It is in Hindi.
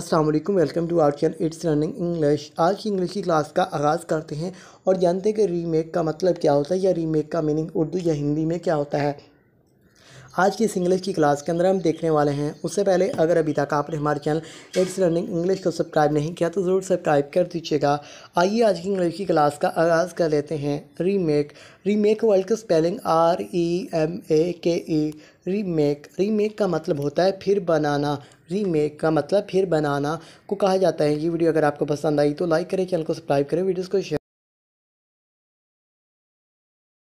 अस्सलाम वालेकुम welcome to our channel it's running English आज की इंग्लिश की क्लास का आगाज़ करते हैं और जानते हैं कि रीमेक का मतलब क्या होता है या रीमेक का मीनिंग उर्दू या हिंदी में क्या होता है आज की इस इंग्लिश की क्लास के अंदर हम देखने वाले हैं उससे पहले अगर अभी तक आपने हमारे चैनल एट्स लर्निंग इंग्लिश को सब्सक्राइब नहीं किया तो ज़रूर सब्सक्राइब कर दीजिएगा आइए आज की इंग्लिश की क्लास का आगाज़ कर लेते हैं रीमेक रीमेक वर्ल्ड का spelling R E M A K E remake remake का मतलब होता है फिर बनाना रीमेक का मतलब फिर बनाना को कहा जाता है ये वीडियो अगर आपको पसंद आई तो लाइक करें चैनल को सब्सक्राइब करें वीडियोज़ को शेयर